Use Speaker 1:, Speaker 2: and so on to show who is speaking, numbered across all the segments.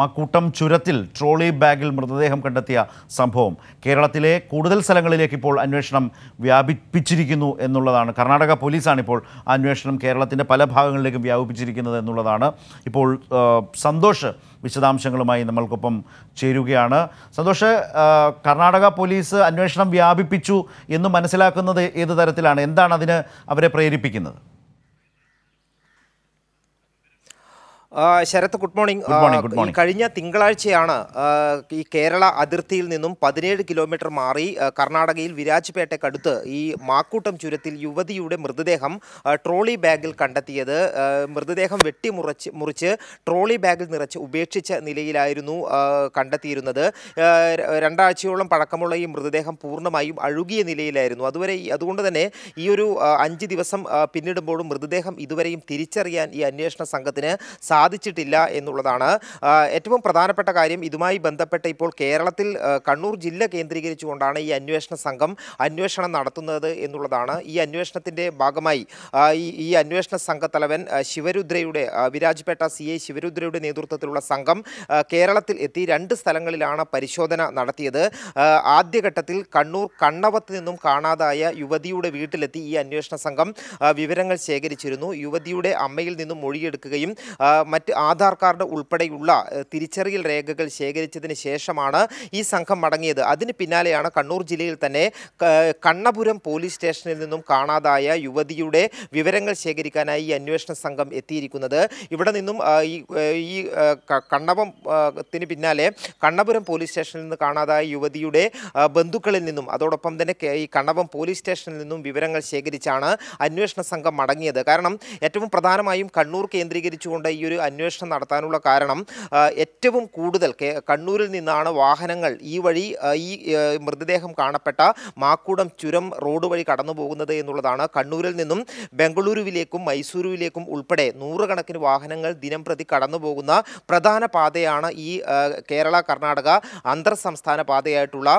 Speaker 1: മക്കൂട്ടം ചുരത്തിൽ ട്രോളി ബാഗിൽ മൃതദേഹം കണ്ടെത്തിയ സംഭവം കേരളത്തിലെ കൂടുതൽ സ്ഥലങ്ങളിലേക്ക് ഇപ്പോൾ അന്വേഷണം വ്യാപിപ്പിച്ചിരിക്കുന്നു എന്നുള്ളതാണ് കർണാടക പോലീസാണ് ഇപ്പോൾ അന്വേഷണം കേരളത്തിൻ്റെ പല ഭാഗങ്ങളിലേക്കും വ്യാപിപ്പിച്ചിരിക്കുന്നത് എന്നുള്ളതാണ് ഇപ്പോൾ സന്തോഷ് വിശദാംശങ്ങളുമായി നമ്മൾക്കൊപ്പം ചേരുകയാണ് സന്തോഷ് കർണാടക പോലീസ് അന്വേഷണം വ്യാപിപ്പിച്ചു എന്ന് മനസ്സിലാക്കുന്നത് ഏത് തരത്തിലാണ് എന്താണ് അതിന് അവരെ പ്രേരിപ്പിക്കുന്നത്
Speaker 2: ശരത് ഗുഡ് മോർണിംഗ് കഴിഞ്ഞ തിങ്കളാഴ്ചയാണ് ഈ കേരള അതിർത്തിയിൽ നിന്നും പതിനേഴ് കിലോമീറ്റർ മാറി കർണാടകയിൽ വിരാജ്പേട്ടയ്ക്കടുത്ത് ഈ മാക്കൂട്ടം ചുരത്തിൽ യുവതിയുടെ മൃതദേഹം ട്രോളി ബാഗിൽ കണ്ടെത്തിയത് മൃതദേഹം വെട്ടിമുറച്ച് മുറിച്ച് ട്രോളി ബാഗിൽ നിറച്ച് ഉപേക്ഷിച്ച നിലയിലായിരുന്നു കണ്ടെത്തിയിരുന്നത് രണ്ടാഴ്ചയോളം പഴക്കമുള്ള ഈ മൃതദേഹം പൂർണ്ണമായും അഴുകിയ നിലയിലായിരുന്നു അതുവരെ അതുകൊണ്ട് തന്നെ ഈ ഒരു അഞ്ച് ദിവസം പിന്നിടുമ്പോഴും മൃതദേഹം ഇതുവരെയും തിരിച്ചറിയാൻ ഈ അന്വേഷണ സംഘത്തിന് സാ സാധിച്ചിട്ടില്ല എന്നുള്ളതാണ് ഏറ്റവും പ്രധാനപ്പെട്ട കാര്യം ഇതുമായി ബന്ധപ്പെട്ട് ഇപ്പോൾ കേരളത്തിൽ കണ്ണൂർ ജില്ല കേന്ദ്രീകരിച്ചുകൊണ്ടാണ് ഈ അന്വേഷണ സംഘം അന്വേഷണം നടത്തുന്നത് എന്നുള്ളതാണ് ഈ അന്വേഷണത്തിൻ്റെ ഭാഗമായി ഈ അന്വേഷണ സംഘത്തലവൻ ശിവരുദ്രയുടെ വിരാജ്പേട്ട സി ഐ ശിവരുദ്രയുടെ നേതൃത്വത്തിലുള്ള സംഘം കേരളത്തിൽ എത്തി രണ്ട് സ്ഥലങ്ങളിലാണ് പരിശോധന നടത്തിയത് ആദ്യഘട്ടത്തിൽ കണ്ണൂർ കണ്ണവത്ത് നിന്നും കാണാതായ യുവതിയുടെ വീട്ടിലെത്തി ഈ അന്വേഷണ സംഘം വിവരങ്ങൾ ശേഖരിച്ചിരുന്നു യുവതിയുടെ അമ്മയിൽ നിന്നും മൊഴിയെടുക്കുകയും മറ്റ് ആധാർ കാർഡ് ഉൾപ്പെടെയുള്ള തിരിച്ചറിയൽ രേഖകൾ ശേഖരിച്ചതിന് ശേഷമാണ് ഈ സംഘം മടങ്ങിയത് അതിന് പിന്നാലെയാണ് കണ്ണൂർ ജില്ലയിൽ തന്നെ കണ്ണപുരം പോലീസ് സ്റ്റേഷനിൽ നിന്നും കാണാതായ യുവതിയുടെ വിവരങ്ങൾ ശേഖരിക്കാനായി ഈ അന്വേഷണ സംഘം എത്തിയിരിക്കുന്നത് ഇവിടെ നിന്നും ഈ കണ്ണപത്തിന് പിന്നാലെ കണ്ണപുരം പോലീസ് സ്റ്റേഷനിൽ നിന്ന് കാണാതായ യുവതിയുടെ ബന്ധുക്കളിൽ നിന്നും അതോടൊപ്പം തന്നെ ഈ കണ്ണപം പോലീസ് സ്റ്റേഷനിൽ നിന്നും വിവരങ്ങൾ ശേഖരിച്ചാണ് അന്വേഷണ സംഘം മടങ്ങിയത് കാരണം ഏറ്റവും പ്രധാനമായും കണ്ണൂർ കേന്ദ്രീകരിച്ചുകൊണ്ട് ഈ ഒരു ഒരു അന്വേഷണം നടത്താനുള്ള കാരണം ഏറ്റവും കൂടുതൽ കണ്ണൂരിൽ നിന്നാണ് വാഹനങ്ങൾ ഈ വഴി ഈ മൃതദേഹം കാണപ്പെട്ട മാക്കൂടം ചുരം റോഡ് വഴി കടന്നു പോകുന്നത് എന്നുള്ളതാണ് കണ്ണൂരിൽ നിന്നും ബംഗളൂരുവിലേക്കും മൈസൂരുവിലേക്കും ഉൾപ്പെടെ നൂറുകണക്കിന് വാഹനങ്ങൾ ദിനം പ്രതി കടന്നു പോകുന്ന പ്രധാന പാതയാണ് ഈ കേരള കർണാടക അന്തർ സംസ്ഥാന പാതയായിട്ടുള്ള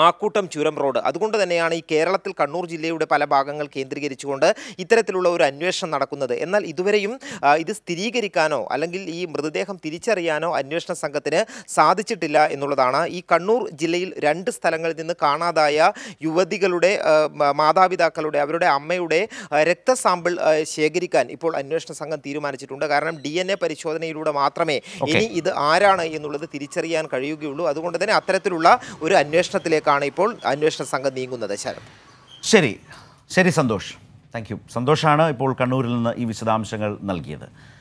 Speaker 2: മാക്കൂട്ടം ചുരം റോഡ് അതുകൊണ്ട് തന്നെയാണ് ഈ കേരളത്തിൽ കണ്ണൂർ ജില്ലയുടെ പല ഭാഗങ്ങൾ കേന്ദ്രീകരിച്ചുകൊണ്ട് ഇത്തരത്തിലുള്ള ഒരു അന്വേഷണം നടക്കുന്നത് എന്നാൽ ഇതുവരെയും ഇത് സ്ഥിരീകരിക്കാനോ അല്ലെങ്കിൽ ഈ മൃതദേഹം തിരിച്ചറിയാനോ അന്വേഷണ സംഘത്തിന് സാധിച്ചിട്ടില്ല എന്നുള്ളതാണ് ഈ കണ്ണൂർ ജില്ലയിൽ രണ്ട് സ്ഥലങ്ങളിൽ നിന്ന് കാണാതായ യുവതികളുടെ മാതാപിതാക്കളുടെ അവരുടെ അമ്മയുടെ രക്തസാമ്പിൾ ശേഖരിക്കാൻ ഇപ്പോൾ അന്വേഷണ സംഘം തീരുമാനിച്ചിട്ടുണ്ട് കാരണം ഡി പരിശോധനയിലൂടെ മാത്രമേ ഇനി ഇത് ആരാണ് എന്നുള്ളത് തിരിച്ചറിയാൻ കഴിയുകയുള്ളൂ അതുകൊണ്ട് തന്നെ അത്തരത്തിലുള്ള ഒരു അന്വേഷണത്തിലേക്ക് ഇതിലേക്കാണ് ഇപ്പോൾ അന്വേഷണ സംഘം നീങ്ങുന്നത് ശരം
Speaker 1: ശരി ശരി സന്തോഷ് താങ്ക് യു സന്തോഷാണ് ഇപ്പോൾ കണ്ണൂരിൽ നിന്ന് ഈ വിശദാംശങ്ങൾ നൽകിയത്